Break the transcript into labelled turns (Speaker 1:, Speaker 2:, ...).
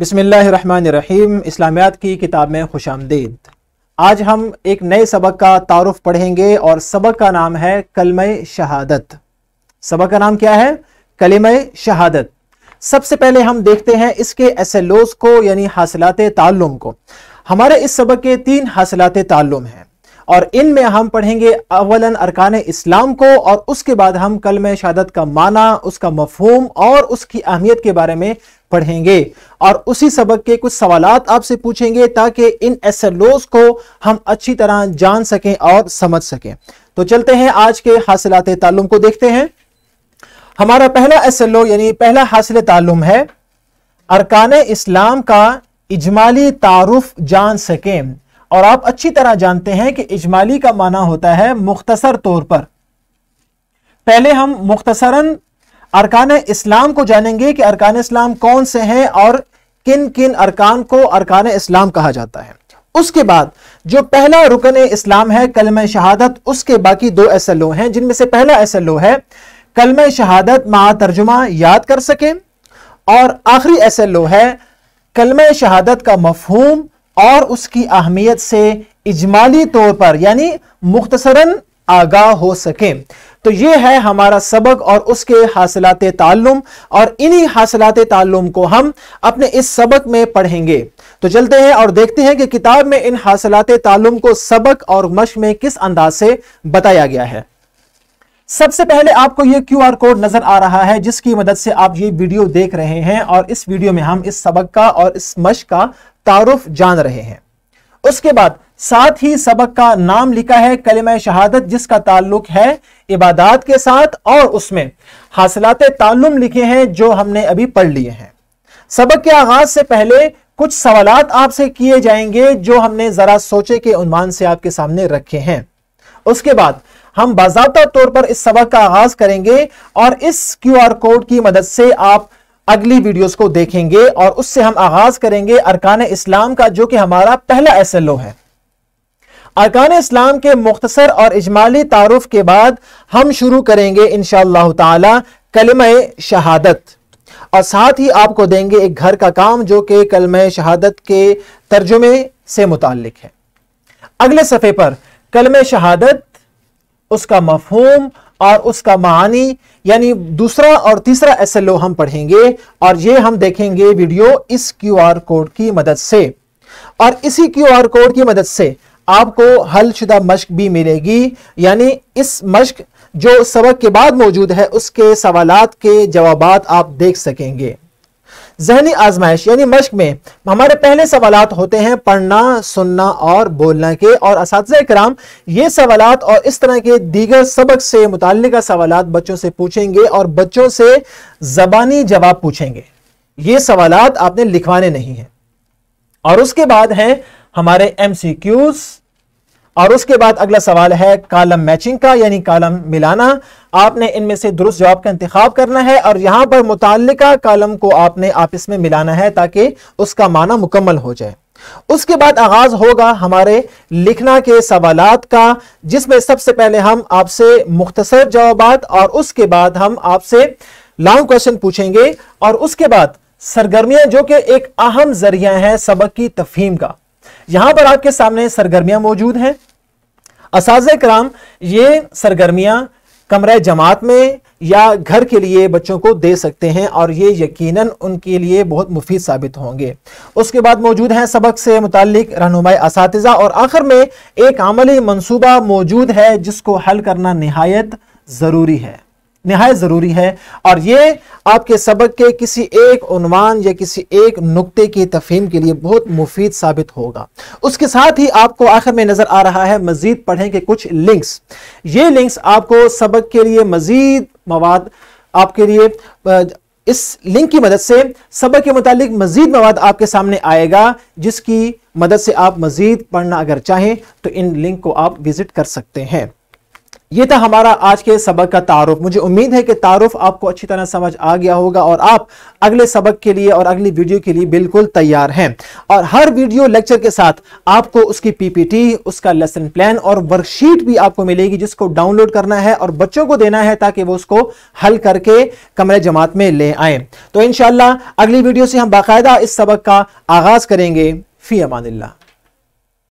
Speaker 1: बिसमीम इस्लामियात की किताब में खुश आमदीद आज हम एक नए सबक का तारफ़ पढ़ेंगे और सबक का नाम है कलम शहादत सबक का नाम क्या है कलम शहादत सबसे पहले हम देखते हैं इसके एसलोस को यानी हासिलात तालुम को हमारे इस सबक के तीन हासिलात तालुम हैं और इनमें हम पढ़ेंगे अवलन अरकान इस्लाम को और उसके बाद हम कल में शहादत का माना उसका मफहूम और उसकी अहमियत के बारे में पढ़ेंगे और उसी सबक के कुछ सवाल आपसे पूछेंगे ताकि इन एसलोज को हम अच्छी तरह जान सकें और समझ सकें तो चलते हैं आज के हासिलात तालुम को देखते हैं हमारा पहला एसलो यानी पहला हासिल तालुम है अरकान इस्लाम का इजमाली तारुफ जान सकें और आप अच्छी तरह जानते हैं कि इजमाली का माना होता है मुख्तसर तौर पर पहले हम मुख्तसरन अरकान इस्लाम को जानेंगे कि अरकान इस्लाम कौन से हैं और किन किन अरकान को अरकान इस्लाम कहा जाता है उसके बाद जो पहला रुकन इस्लाम है कलम शहादत उसके बाकी दो एस एल ओ हैं जिनमें से पहला एस एल ओ है कलम शहादत मा तर्जुमा याद कर सके और आखिरी एस एल ओ है कलम शहादत का मफहूम और उसकी अहमियत से इजमाली तौर पर यानी मुख्तसरन आगाह हो सके तो ये है हमारा सबक और उसके हासिलात तालुम और इन्हीं हासिलात तालुम को हम अपने इस सबक में पढ़ेंगे तो चलते हैं और देखते हैं कि किताब में इन हासिलात तालुम को सबक और मश में किस अंदाज से बताया गया है सबसे पहले आपको ये क्यू आर कोड नजर आ रहा है जिसकी मदद से आप ये वीडियो देख रहे हैं और इस वीडियो में हम इस सबक का और इस मश का तारुफ जान रहे हैं उसके बाद साथ ही सबक का नाम लिखा है कलम शहादत जिसका ताल्लुक है इबादत के साथ और उसमें हासिलात तालुम लिखे हैं जो हमने अभी पढ़ लिए हैं सबक के आगाज से पहले कुछ सवाल आपसे किए जाएंगे जो हमने जरा सोचे के उन्वान से आपके सामने रखे हैं उसके बाद हम बाजाबा तौर पर इस सबक का आगाज करेंगे और इस क्यूआर कोड की मदद से आप अगली वीडियोस को देखेंगे और उससे हम आगाज करेंगे अरकान इस्लाम का जो कि हमारा पहला एस एल ओ है अरकान इस्लाम के मुख्तसर और इजमाली तारफ के बाद हम शुरू करेंगे इन तलम शहादत और साथ ही आपको देंगे एक घर का काम जो कि कलम शहादत के तर्जुमे से मुतक है अगले सफ़े पर कलम शहादत उसका मफहूम और उसका मानी यानी दूसरा और तीसरा एस एल ओ हम पढ़ेंगे और ये हम देखेंगे वीडियो इस क्यू आर कोड की मदद से और इसी क्यू आर कोड की मदद से आपको हलशुदा मश्क भी मिलेगी यानी इस मश्क जो सबक के बाद मौजूद है उसके सवालात के जवाब आप देख सकेंगे जहनी आजमाइश यानी मश्क में हमारे पहले सवाल होते हैं पढ़ना सुनना और बोलना के और इस कराम ये सवाल और इस तरह के दीगर सबक से मुतल सवाल बच्चों से पूछेंगे और बच्चों से जबानी जवाब पूछेंगे ये सवाल आपने लिखवाने नहीं है और उसके बाद हैं हमारे एम सी क्यूज़ और उसके बाद अगला सवाल है कॉलम मैचिंग का यानी कॉलम मिलाना आपने इनमें से दुरुस्त जवाब का इंतख्या करना है और यहाँ पर मुतल कॉलम को आपने आपस में मिलाना है ताकि उसका माना मुकम्मल हो जाए उसके बाद आगाज होगा हमारे लिखना के सवाल का जिसमें सबसे पहले हम आपसे मुख्तसर जवाब और उसके बाद हम आपसे लॉन्ग क्वेश्चन पूछेंगे और उसके बाद सरगर्मियां जो कि एक अहम जरिया है सबक की तफहीम का यहां पर आपके सामने सरगर्मियां मौजूद हैं असाज कराम ये सरगर्मियां कमरे जमात में या घर के लिए बच्चों को दे सकते हैं और ये यकीनन उनके लिए बहुत मुफीद साबित होंगे उसके बाद मौजूद हैं सबक से मुतक रहनुमाई इस और आखिर में एक अमली मनसूबा मौजूद है जिसको हल करना नहायत ज़रूरी है नहायत ज़रूरी है और ये आपके सबक के किसी एक उनवान या किसी एक नुक्ते की तफहीम के लिए बहुत मुफीद साबित होगा उसके साथ ही आपको आखिर में नज़र आ रहा है मज़ीद पढ़ें के कुछ लिंक्स ये लिंक्स आपको सबक के लिए मज़ीद मवाद आपके लिए इस लिंक की मदद से सबक के मुतालिक मज़ीद मवाद आपके सामने आएगा जिसकी मदद से आप मज़ीद पढ़ना अगर चाहें तो इन लिंक को आप विज़िट कर सकते हैं ये था हमारा आज के सबक का तारुफ मुझे उम्मीद है कि तारुफ आपको अच्छी तरह समझ आ गया होगा और आप अगले सबक के लिए और अगली वीडियो के लिए बिल्कुल तैयार हैं और हर वीडियो लेक्चर के साथ आपको उसकी पीपीटी उसका लेसन प्लान और वर्कशीट भी आपको मिलेगी जिसको डाउनलोड करना है और बच्चों को देना है ताकि वो उसको हल करके कमरे जमात में ले आए तो इनशाला अगली वीडियो से हम बाकायदा इस सबक का आगाज करेंगे फी अमान